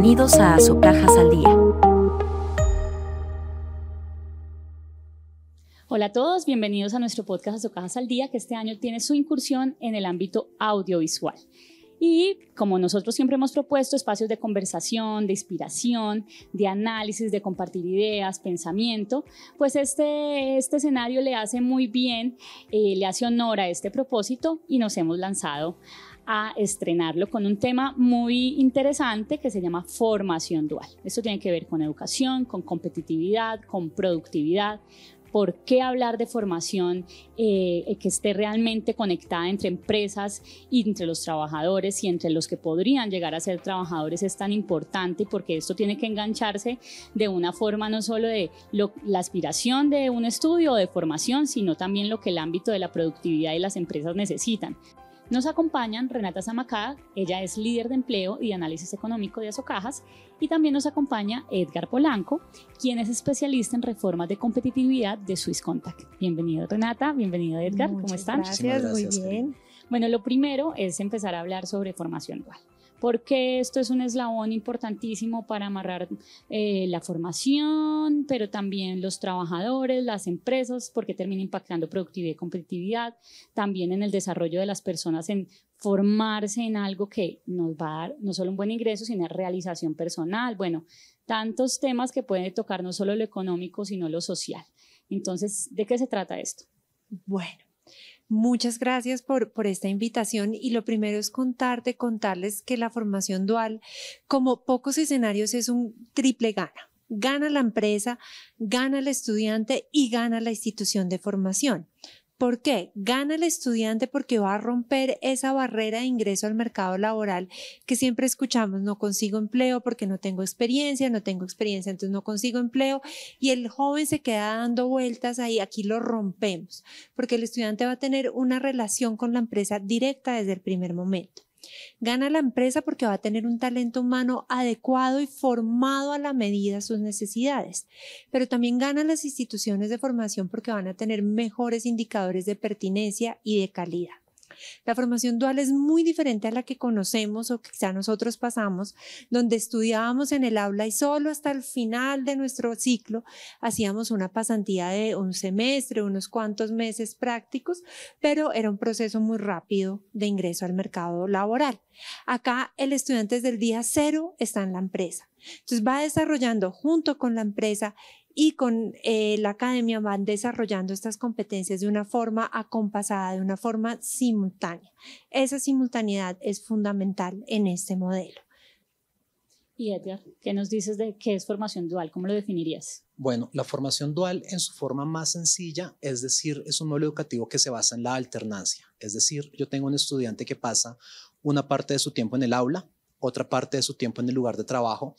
Bienvenidos a Azocajas al Día. Hola a todos, bienvenidos a nuestro podcast Azocajas al Día, que este año tiene su incursión en el ámbito audiovisual. Y como nosotros siempre hemos propuesto espacios de conversación, de inspiración, de análisis, de compartir ideas, pensamiento, pues este, este escenario le hace muy bien, eh, le hace honor a este propósito y nos hemos lanzado a estrenarlo con un tema muy interesante que se llama formación dual. Esto tiene que ver con educación, con competitividad, con productividad, por qué hablar de formación eh, que esté realmente conectada entre empresas y entre los trabajadores y entre los que podrían llegar a ser trabajadores es tan importante porque esto tiene que engancharse de una forma no solo de la aspiración de un estudio o de formación, sino también lo que el ámbito de la productividad y las empresas necesitan. Nos acompañan Renata Zamacá, ella es líder de empleo y análisis económico de Azocajas, y también nos acompaña Edgar Polanco, quien es especialista en reformas de competitividad de Contact. Bienvenido Renata, bienvenido Edgar, ¿cómo están? gracias, muy bien. Bueno, lo primero es empezar a hablar sobre formación dual porque esto es un eslabón importantísimo para amarrar eh, la formación, pero también los trabajadores, las empresas, porque termina impactando productividad y competitividad, también en el desarrollo de las personas en formarse en algo que nos va a dar no solo un buen ingreso, sino realización personal. Bueno, tantos temas que pueden tocar no solo lo económico, sino lo social. Entonces, ¿de qué se trata esto? Bueno, Muchas gracias por, esta invitación y lo primero es contarte, contarles que la formación dual, como pocos escenarios, es un triple gana. Gana la empresa, gana el estudiante y gana la institución de formación. ¿Por qué? Gana el estudiante porque va a romper esa barrera de ingreso al mercado laboral que siempre escuchamos, no consigo empleo porque no tengo experiencia, no tengo experiencia, entonces no consigo empleo y el joven se queda dando vueltas ahí, aquí lo rompemos, porque el estudiante va a tener una relación con la empresa directa desde el primer momento. Gana la empresa porque va a tener un talento humano adecuado y formado a la medida de sus necesidades, pero también ganan las instituciones de formación porque van a tener mejores indicadores de pertinencia y de calidad. La formación dual es muy diferente a la que conocemos o que ya nosotros pasamos, donde estudiábamos en el aula y solo hasta el final de nuestro ciclo hacíamos una pasantía de un semestre, unos cuantos meses prácticos, pero era un proceso muy rápido de ingreso al mercado laboral. Acá el estudiante desde el día cero está en la empresa. Entonces va desarrollando junto con la empresa y con eh, la academia van desarrollando estas competencias de una forma acompasada, de una forma simultánea. Esa simultaneidad es fundamental en este modelo. Y Edgar, ¿qué nos dices de qué es formación dual? ¿Cómo lo definirías? Bueno, la formación dual en su forma más sencilla, es decir, es un modelo educativo que se basa en la alternancia. Es decir, yo tengo un estudiante que pasa una parte de su tiempo en el aula, otra parte de su tiempo en el lugar de trabajo,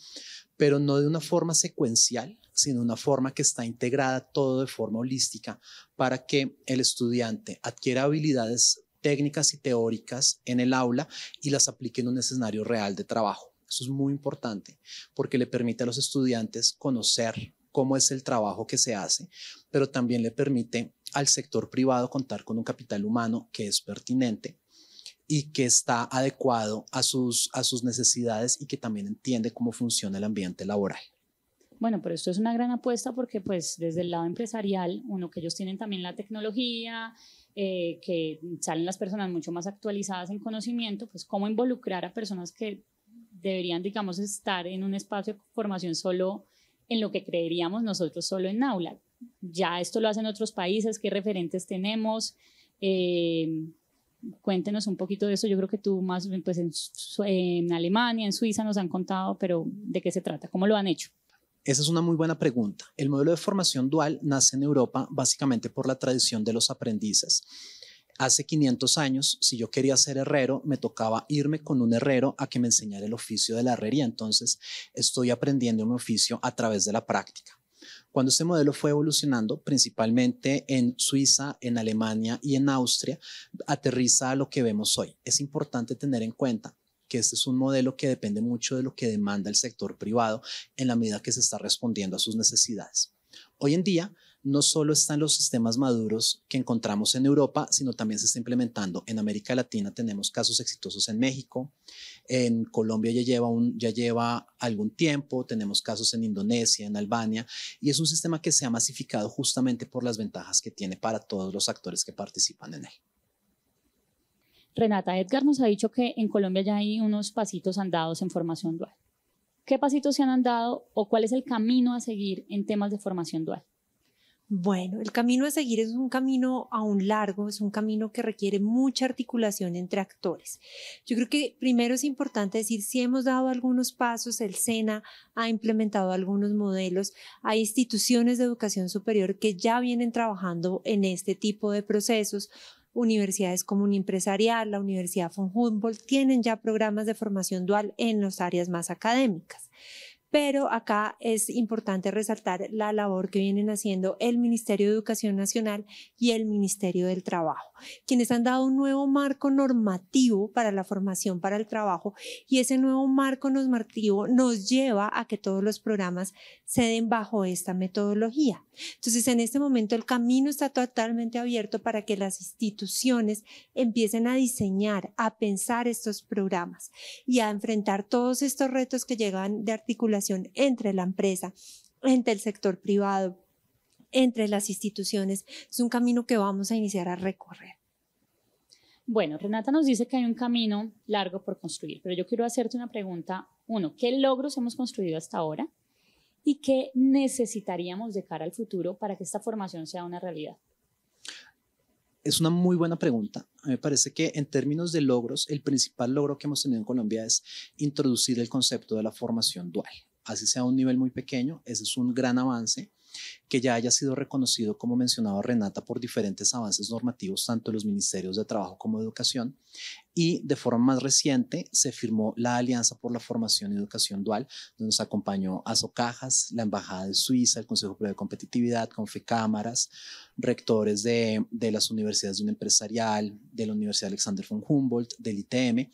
pero no de una forma secuencial, sino una forma que está integrada todo de forma holística para que el estudiante adquiera habilidades técnicas y teóricas en el aula y las aplique en un escenario real de trabajo. Eso es muy importante porque le permite a los estudiantes conocer cómo es el trabajo que se hace, pero también le permite al sector privado contar con un capital humano que es pertinente y que está adecuado a sus, a sus necesidades y que también entiende cómo funciona el ambiente laboral. Bueno, pero esto es una gran apuesta porque pues desde el lado empresarial, uno que ellos tienen también la tecnología, eh, que salen las personas mucho más actualizadas en conocimiento, pues cómo involucrar a personas que deberían, digamos, estar en un espacio de formación solo en lo que creeríamos nosotros solo en aula. Ya esto lo hacen otros países, qué referentes tenemos. Eh, cuéntenos un poquito de eso. Yo creo que tú más, pues en Alemania, en Suiza nos han contado, pero ¿de qué se trata? ¿Cómo lo han hecho? Esa es una muy buena pregunta. El modelo de formación dual nace en Europa básicamente por la tradición de los aprendices. Hace 500 años, si yo quería ser herrero, me tocaba irme con un herrero a que me enseñara el oficio de la herrería. Entonces, estoy aprendiendo un oficio a través de la práctica. Cuando este modelo fue evolucionando, principalmente en Suiza, en Alemania y en Austria, aterriza a lo que vemos hoy. Es importante tener en cuenta que este es un modelo que depende mucho de lo que demanda el sector privado en la medida que se está respondiendo a sus necesidades. Hoy en día, no solo están los sistemas maduros que encontramos en Europa, sino también se está implementando en América Latina. Tenemos casos exitosos en México, en Colombia ya lleva, ya lleva algún tiempo, tenemos casos en Indonesia, en Albania, y es un sistema que se ha masificado justamente por las ventajas que tiene para todos los actores que participan en él. Renata, Edgar nos ha dicho que en Colombia ya hay unos pasitos andados en formación dual. ¿Qué pasitos se han andado o cuál es el camino a seguir en temas de formación dual? Bueno, el camino a seguir es un camino aún largo, es un camino que requiere mucha articulación entre actores. Yo creo que primero es importante decir si hemos dado algunos pasos, el SENA ha implementado algunos modelos, hay instituciones de educación superior que ya vienen trabajando en este tipo de procesos, universidades como empresarial, la Universidad von Humboldt, tienen ya programas de formación dual en las áreas más académicas pero acá es importante resaltar la labor que vienen haciendo el Ministerio de Educación Nacional y el Ministerio del Trabajo, quienes han dado un nuevo marco normativo para la formación para el trabajo y ese nuevo marco normativo nos lleva a que todos los programas se den bajo esta metodología. Entonces, en este momento el camino está totalmente abierto para que las instituciones empiecen a diseñar, a pensar estos programas y a enfrentar todos estos retos que llegan de articulación entre la empresa, entre el sector privado, entre las instituciones, es un camino que vamos a iniciar a recorrer. Bueno, Renata nos dice que hay un camino largo por construir, pero yo quiero hacerte una pregunta. Uno, ¿qué logros hemos construido hasta ahora? ¿Y qué necesitaríamos de cara al futuro para que esta formación sea una realidad? Es una muy buena pregunta. me parece que en términos de logros, el principal logro que hemos tenido en Colombia es introducir el concepto de la formación dual así sea a un nivel muy pequeño, ese es un gran avance que ya haya sido reconocido, como mencionaba Renata, por diferentes avances normativos, tanto de los ministerios de Trabajo como de Educación. Y de forma más reciente se firmó la Alianza por la Formación y Educación Dual, donde nos acompañó Azocajas, la Embajada de Suiza, el Consejo Público de Competitividad, Confecámaras, rectores de, las universidades de un empresarial, de la Universidad Alexander von Humboldt, del ITM.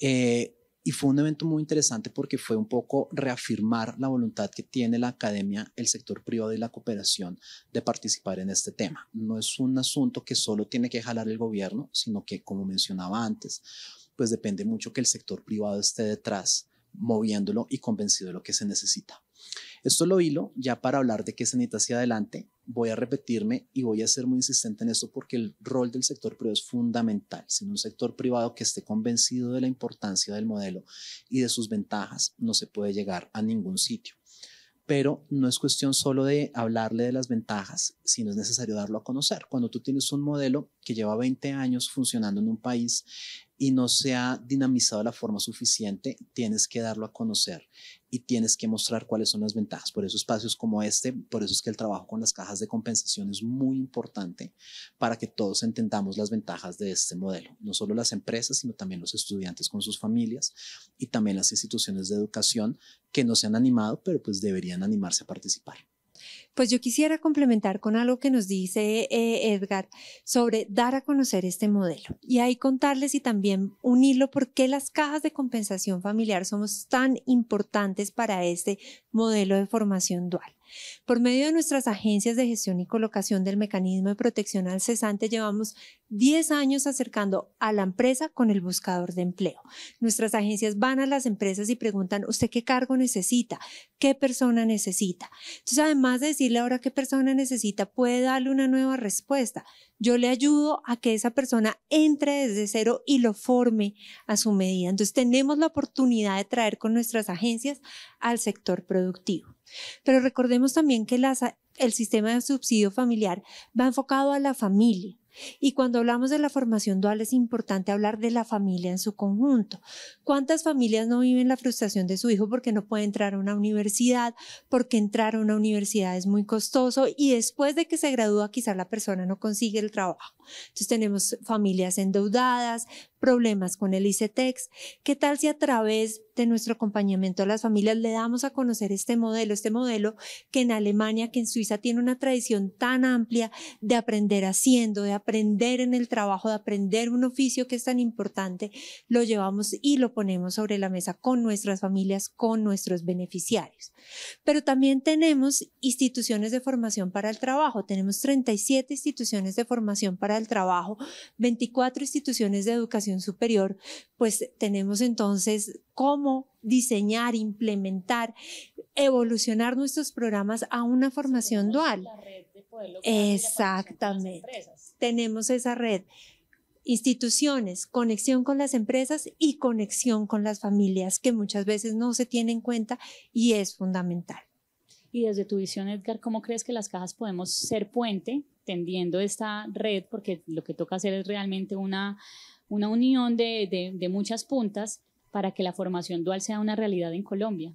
Eh, y fue un evento muy interesante porque fue un poco reafirmar la voluntad que tiene la academia, el sector privado y la cooperación de participar en este tema. No es un asunto que solo tiene que jalar el gobierno, sino que, como mencionaba antes, pues depende mucho que el sector privado esté detrás, moviéndolo y convencido de lo que se necesita. Esto lo hilo ya para hablar de qué se necesita hacia adelante. Voy a repetirme y voy a ser muy insistente en esto porque el rol del sector privado es fundamental. Sin un sector privado que esté convencido de la importancia del modelo y de sus ventajas, no se puede llegar a ningún sitio. Pero no es cuestión solo de hablarle de las ventajas, sino es necesario darlo a conocer. Cuando tú tienes un modelo que lleva 20 años funcionando en un país y no se ha dinamizado de la forma suficiente, tienes que darlo a conocer y tienes que mostrar cuáles son las ventajas. Por eso espacios como este, por eso es que el trabajo con las cajas de compensación es muy importante para que todos entendamos las ventajas de este modelo, no solo las empresas, sino también los estudiantes con sus familias y también las instituciones de educación que no se han animado, pero pues deberían animarse a participar. Pues yo quisiera complementar con algo que nos dice eh, Edgar sobre dar a conocer este modelo y ahí contarles y también unirlo por qué las cajas de compensación familiar somos tan importantes para este modelo de formación dual. Por medio de nuestras agencias de gestión y colocación del mecanismo de protección al cesante, llevamos 10 años acercando a la empresa con el buscador de empleo. Nuestras agencias van a las empresas y preguntan, ¿usted qué cargo necesita? ¿Qué persona necesita? Entonces, además de decirle ahora qué persona necesita, puede darle una nueva respuesta. Yo le ayudo a que esa persona entre desde cero y lo forme a su medida. Entonces, tenemos la oportunidad de traer con nuestras agencias al sector productivo. Pero recordemos también que el sistema de subsidio familiar va enfocado a la familia. Y cuando hablamos de la formación dual es importante hablar de la familia en su conjunto. ¿Cuántas familias no viven la frustración de su hijo porque no puede entrar a una universidad, porque entrar a una universidad es muy costoso y después de que se gradúa quizá la persona no consigue el trabajo? Entonces tenemos familias endeudadas, problemas con el ICETEX, ¿qué tal si a través de nuestro acompañamiento a las familias le damos a conocer este modelo, este modelo que en Alemania, que en Suiza tiene una tradición tan amplia de aprender haciendo, de aprender en el trabajo, de aprender un oficio que es tan importante, lo llevamos y lo ponemos sobre la mesa con nuestras familias, con nuestros beneficiarios. Pero también tenemos instituciones de formación para el trabajo, tenemos 37 instituciones de formación para el trabajo, 24 instituciones de educación superior, pues tenemos entonces cómo diseñar, implementar, evolucionar nuestros programas a una formación dual. Exactamente. Tenemos esa red instituciones, conexión con las empresas y conexión con las familias, que muchas veces no se tiene en cuenta y es fundamental. Y desde tu visión, Edgar, ¿cómo crees que las cajas podemos ser puente tendiendo esta red? Porque lo que toca hacer es realmente una una unión de, muchas puntas para que la formación dual sea una realidad en Colombia?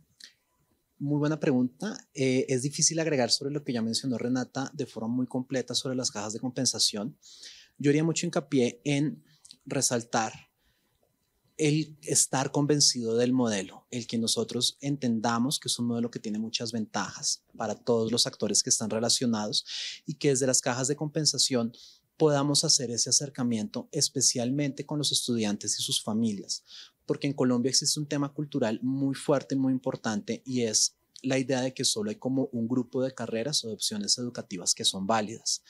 Muy buena pregunta. Eh, es difícil agregar sobre lo que ya mencionó Renata de forma muy completa sobre las cajas de compensación. Yo haría mucho hincapié en resaltar el estar convencido del modelo, el que nosotros entendamos que es un modelo que tiene muchas ventajas para todos los actores que están relacionados y que desde las cajas de compensación podamos hacer ese acercamiento especialmente con los estudiantes y sus familias, porque en Colombia existe un tema cultural muy fuerte y muy importante y es la idea de que solo hay como un grupo de carreras o de opciones educativas que son válidas.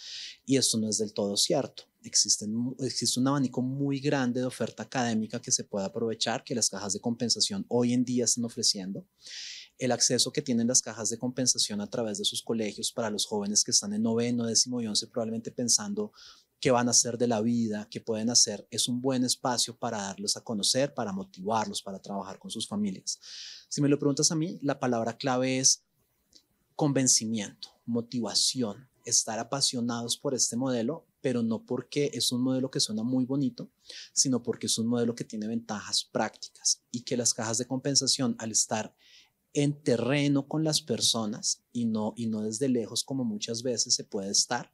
Y esto no es del todo cierto. existe un abanico muy grande de oferta académica que se puede aprovechar, que las cajas de compensación hoy en día están ofreciendo el acceso que tienen las cajas de compensación a través de sus colegios para los jóvenes que están en noveno, décimo y once, probablemente pensando qué van a hacer de la vida, qué pueden hacer, es un buen espacio para darlos a conocer, para motivarlos, para trabajar con sus familias. Si me lo preguntas a mí, la palabra clave es convencimiento, motivación, estar apasionados por este modelo, pero no porque es un modelo que suena muy bonito, sino porque es un modelo que tiene ventajas prácticas y que las cajas de compensación, al estar en terreno con las personas y no, y no desde lejos como muchas veces se puede estar,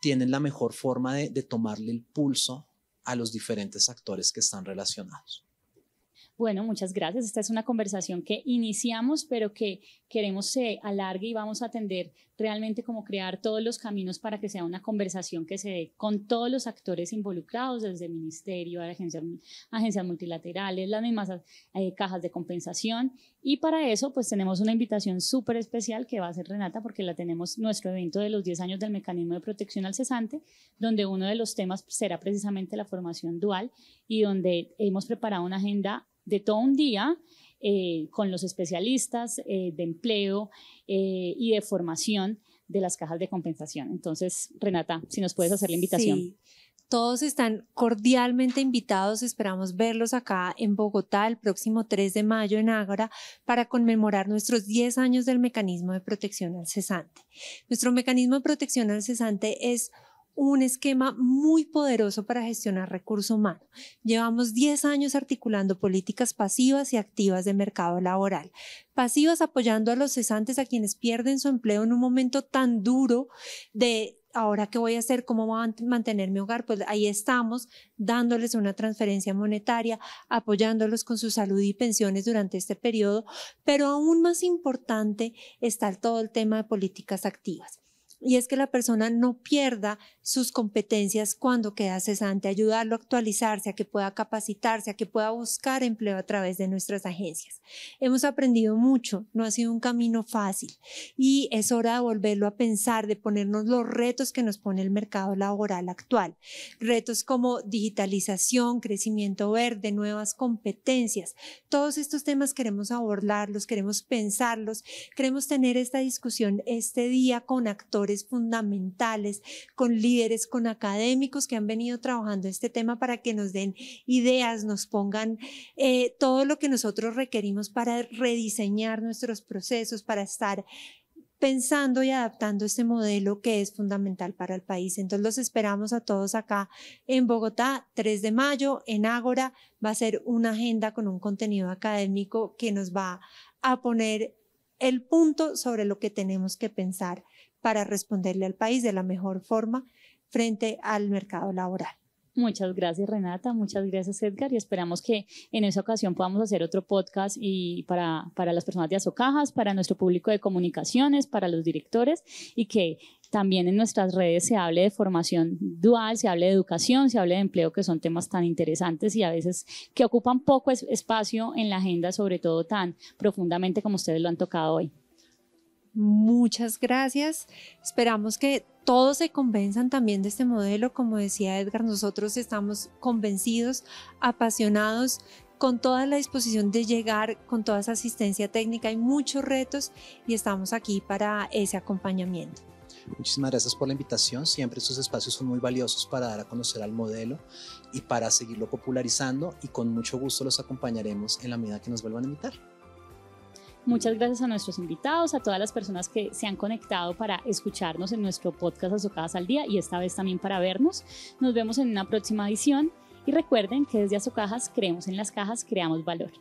tienen la mejor forma de, de tomarle el pulso a los diferentes actores que están relacionados. Bueno, muchas gracias. Esta es una conversación que iniciamos, pero que queremos se alargue y vamos a atender realmente como crear todos los caminos para que sea una conversación que se dé con todos los actores involucrados, desde el ministerio, agencias, agencias multilaterales, las mismas eh, cajas de compensación. Y para eso, pues tenemos una invitación súper especial que va a ser Renata, porque la tenemos nuestro evento de los 10 años del mecanismo de protección al cesante, donde uno de los temas será precisamente la formación dual y donde hemos preparado una agenda de todo un día eh, con los especialistas eh, de empleo eh, y de formación de las cajas de compensación. Entonces, Renata, si nos puedes hacer la invitación. Sí. Todos están cordialmente invitados, esperamos verlos acá en Bogotá el próximo 3 de mayo en Ágora para conmemorar nuestros 10 años del mecanismo de protección al cesante. Nuestro mecanismo de protección al cesante es un esquema muy poderoso para gestionar recursos humanos. Llevamos 10 años articulando políticas pasivas y activas de mercado laboral. Pasivas apoyando a los cesantes a quienes pierden su empleo en un momento tan duro de ahora qué voy a hacer, cómo voy a mantener mi hogar, pues ahí estamos dándoles una transferencia monetaria, apoyándolos con su salud y pensiones durante este periodo, pero aún más importante está todo el tema de políticas activas y es que la persona no pierda sus competencias cuando queda cesante, ayudarlo a actualizarse, a que pueda capacitarse, a que pueda buscar empleo a través de nuestras agencias. Hemos aprendido mucho, no ha sido un camino fácil y es hora de volverlo a pensar, de ponernos los retos que nos pone el mercado laboral actual. Retos como digitalización, crecimiento verde, nuevas competencias. Todos estos temas queremos abordarlos, queremos pensarlos, queremos tener esta discusión este día con actores fundamentales, con líderes, con académicos que han venido trabajando este tema para que nos den ideas, nos pongan eh, todo lo que nosotros requerimos para rediseñar nuestros procesos, para estar pensando y adaptando este modelo que es fundamental para el país. Entonces los esperamos a todos acá en Bogotá, 3 de mayo, en Ágora. Va a ser una agenda con un contenido académico que nos va a poner el punto sobre lo que tenemos que pensar para responderle al país de la mejor forma frente al mercado laboral. Muchas gracias Renata, muchas gracias Edgar y esperamos que en esa ocasión podamos hacer otro podcast y para, para las personas de Azocajas, para nuestro público de comunicaciones, para los directores y que también en nuestras redes se hable de formación dual, se hable de educación, se hable de empleo, que son temas tan interesantes y a veces que ocupan poco espacio en la agenda, sobre todo tan profundamente como ustedes lo han tocado hoy. Muchas gracias. Esperamos que todos se convenzan también de este modelo. Como decía Edgar, nosotros estamos convencidos, apasionados, con toda la disposición de llegar, con toda esa asistencia técnica. Hay muchos retos y estamos aquí para ese acompañamiento. Muchísimas gracias por la invitación. Siempre estos espacios son muy valiosos para dar a conocer al modelo y para seguirlo popularizando y con mucho gusto los acompañaremos en la medida que nos vuelvan a invitar. Muchas gracias a nuestros invitados, a todas las personas que se han conectado para escucharnos en nuestro podcast Azocadas al Día y esta vez también para vernos. Nos vemos en una próxima edición y recuerden que desde Azocajas creemos en las cajas, creamos valor.